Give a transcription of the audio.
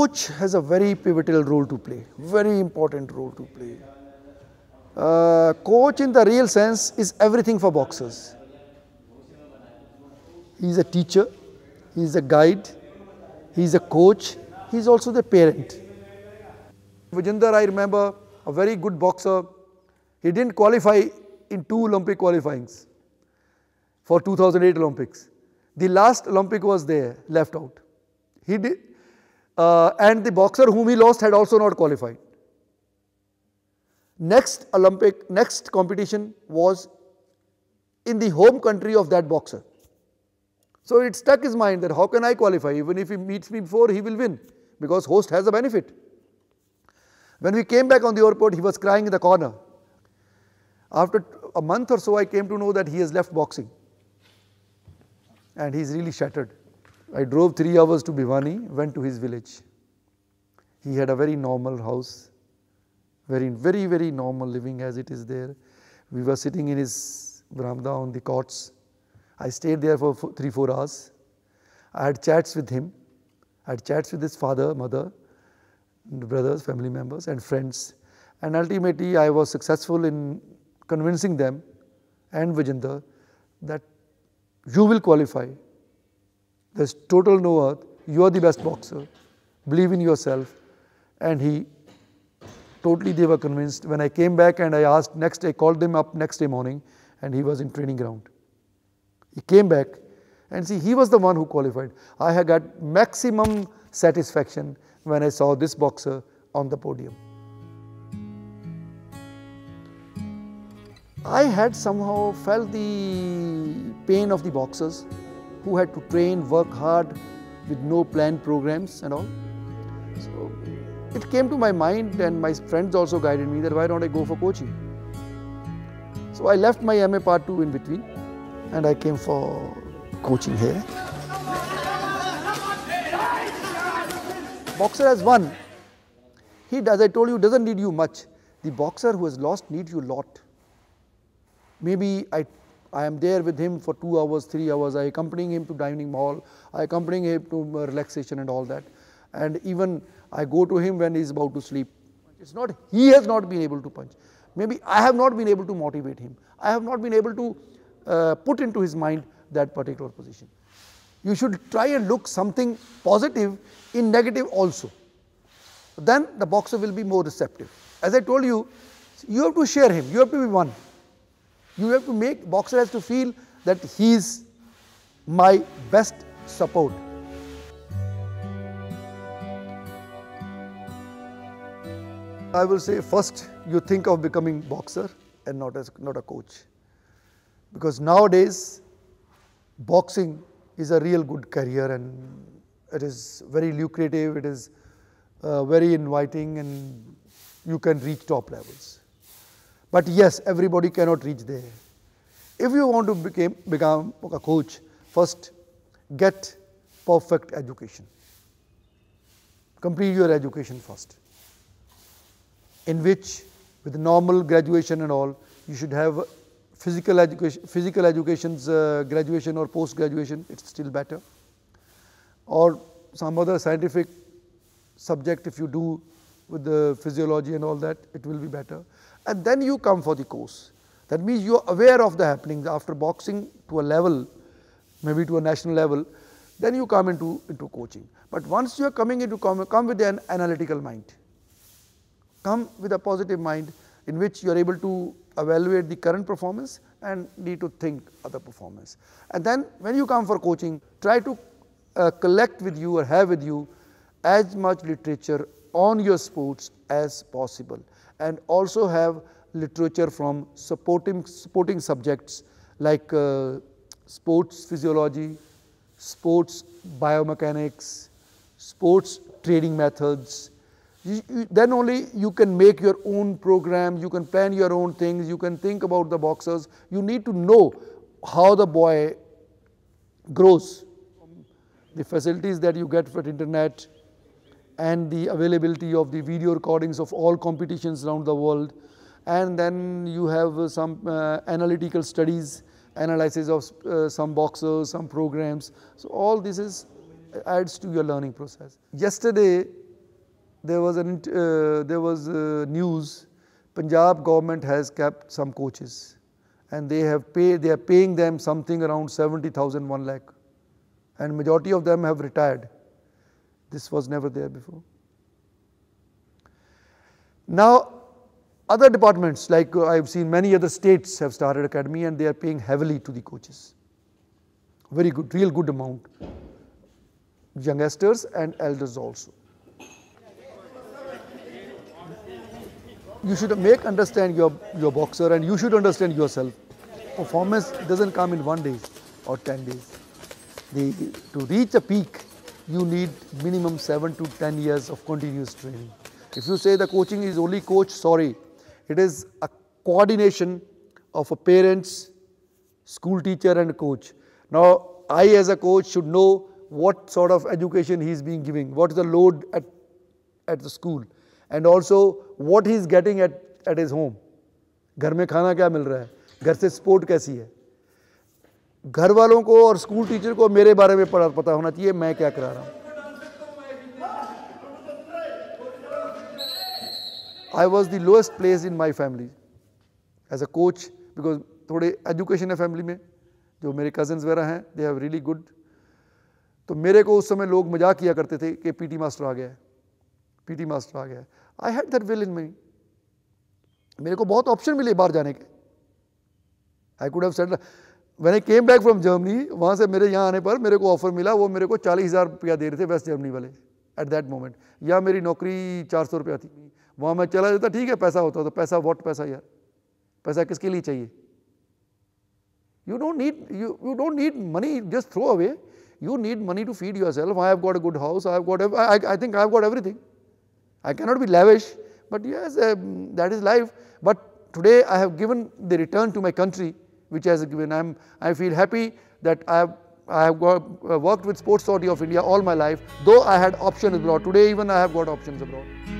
coach has a very pivotal role to play, very important role to play. Uh, coach in the real sense is everything for boxers. He is a teacher, he is a guide, he is a coach, he is also the parent. Vijender, I remember, a very good boxer, he didn't qualify in two Olympic qualifyings for 2008 Olympics. The last Olympic was there, left out. He did, uh, and the boxer whom he lost had also not qualified. Next Olympic, next competition was in the home country of that boxer. So it stuck his mind that how can I qualify? Even if he meets me before, he will win because host has a benefit. When we came back on the airport, he was crying in the corner. After a month or so, I came to know that he has left boxing and he's really shattered. I drove 3 hours to Bhivani, went to his village. He had a very normal house, very, very, very normal living as it is there. We were sitting in his veranda on the cots. I stayed there for 3 4 hours. I had chats with him. I had chats with his father, mother, brothers, family members, and friends. And ultimately, I was successful in convincing them and Vijender that you will qualify there's total no earth. You are the best boxer. Believe in yourself. And he totally they were convinced. When I came back and I asked next, I called him up next day morning and he was in training ground. He came back and see, he was the one who qualified. I had got maximum satisfaction when I saw this boxer on the podium. I had somehow felt the pain of the boxers who had to train, work hard with no planned programs and all. So it came to my mind and my friends also guided me that why don't I go for coaching. So I left my MA part 2 in between and I came for coaching here. Boxer has won. He, as I told you, doesn't need you much. The boxer who has lost needs you a lot. Maybe I I am there with him for 2 hours, 3 hours, I accompanying him to dining hall, I accompanying him to uh, relaxation and all that. And even I go to him when he is about to sleep. It's not he has not been able to punch. Maybe I have not been able to motivate him. I have not been able to uh, put into his mind that particular position. You should try and look something positive in negative also. Then the boxer will be more receptive. As I told you, you have to share him, you have to be one. You have to make boxer has to feel that he is my best support. I will say first you think of becoming boxer and not as not a coach. Because nowadays boxing is a real good career and it is very lucrative, it is uh, very inviting and you can reach top levels. But yes, everybody cannot reach there. If you want to became, become a coach, first get perfect education. Complete your education first, in which with normal graduation and all, you should have physical education, physical education's uh, graduation or post graduation, it's still better. Or some other scientific subject if you do with the physiology and all that, it will be better. And then you come for the course. That means you are aware of the happenings after boxing to a level, maybe to a national level, then you come into, into coaching. But once you are coming into, come, come with an analytical mind, come with a positive mind in which you are able to evaluate the current performance and need to think other performance. And then when you come for coaching, try to uh, collect with you or have with you as much literature on your sports as possible and also have literature from supporting, supporting subjects like uh, sports physiology, sports biomechanics, sports training methods. You, you, then only you can make your own program, you can plan your own things, you can think about the boxers. You need to know how the boy grows. The facilities that you get for internet, and the availability of the video recordings of all competitions around the world. And then you have some uh, analytical studies, analysis of uh, some boxers, some programs. So all this is uh, adds to your learning process. Yesterday, there was an uh, there was uh, news. Punjab government has kept some coaches, and they have pay they are paying them something around 70,000 1 lakh, and majority of them have retired. This was never there before. Now, other departments like uh, I have seen many other states have started academy and they are paying heavily to the coaches. Very good, real good amount. Youngsters and elders also. You should make understand your, your boxer and you should understand yourself. Performance doesn't come in one day or 10 days. The, to reach a peak, you need minimum 7 to 10 years of continuous training. If you say the coaching is only coach, sorry. It is a coordination of a parents, school teacher and coach. Now, I as a coach should know what sort of education he is being giving, what is the load at, at the school and also what he is getting at, at his home. घर में खाना क्या मिल रहा है घर से support कैसी है घर वालों को और स्कूल टीचर को मेरे बारे में पता होना चाहिए मैं क्या करा रहा हूँ I was the lowest place in my family as a coach because थोड़े एजुकेशन है फैमिली में जो मेरे कजन्स वगैरह हैं दे हैव रियली गुड तो मेरे को उस समय लोग मजाक किया करते थे कि पीटी मास्टर आ गया है पीटी मास्टर आ गया है I had that will in my मेरे को बहुत ऑप्शन मिले बाहर जाने के आई कुड हैव सेट मैंने केम बैक फ्रॉम जर्मनी वहाँ से मेरे यहाँ आने पर मेरे को ऑफर मिला वो मेरे को चालीस हज़ार रुपया दे रहे थे वेस्ट जर्मनी वाले एट दैट मोमेंट या मेरी नौकरी चार सौ रुपया थी वहाँ मैं चला जाता ठीक है पैसा होता तो पैसा वॉट पैसा यार पैसा किसके लिए चाहिए you don't need you you don't need money just throw away you need money to feed yourself I have got a good house I got I think I have got thing I cannot be lavish but yes that is life but today I have given the return to my country which has given. I'm, I feel happy that I have, I have got, uh, worked with Sports Authority of India all my life, though I had options abroad. Today even I have got options abroad.